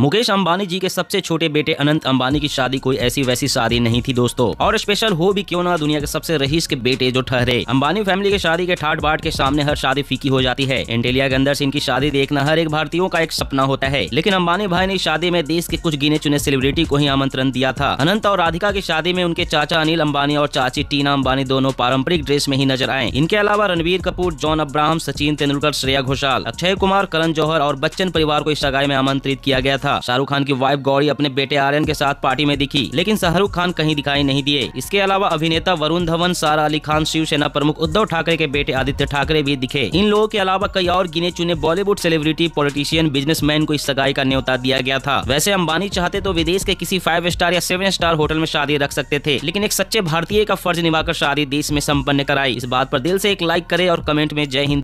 मुकेश अंबानी जी के सबसे छोटे बेटे अनंत अंबानी की शादी कोई ऐसी वैसी शादी नहीं थी दोस्तों और स्पेशल हो भी क्यों ना दुनिया के सबसे रहीस के बेटे जो ठहरे अंबानी फैमिली के शादी के ठाट बाट के सामने हर शादी फीकी हो जाती है इंटेलिया के अंदर से इनकी शादी देखना हर एक भारतीयों का एक सपना होता है लेकिन अंबानी भाई ने शादी में देश के कुछ गिने चुने सेलिब्रिटी को ही आमंत्रण दिया था अनंत और राधिका की शादी में उनके चाचा अनिल अंबानी और चाची टीना अंबानी दोनों पारंपरिक ड्रेस में ही नजर आए इनके अलावा रणवीर कपूर जॉन अब्राहम सचिन तेंदुलकर श्रेया घोषाल अक्षय कुमार करण जौहर और बच्चन परिवार को इस सगाई में आमंत्रित किया गया था था शाहरुख खान की वाइफ गौरी अपने बेटे आर्यन के साथ पार्टी में दिखी लेकिन शाहरुख खान कहीं दिखाई नहीं दिए इसके अलावा अभिनेता वरुण धवन सारा अली खान शिवसेना प्रमुख उद्धव ठाकरे के बेटे आदित्य ठाकरे भी दिखे इन लोगों के अलावा कई और गिने चुने बॉलीवुड सेलिब्रिटी पॉलिटिशियन बिजनेसमैन को इस सगाई का न्योता दिया गया था वैसे अंबानी चाहते तो विदेश के किसी फाइव स्टार या सेवन स्टार होटल में शादी रख सकते थे लेकिन एक सच्चे भारतीय का फर्ज निभाकर शादी देश में सम्पन्न कराई इस बात पर दिल से एक लाइक करे और कमेंट में जय हिंद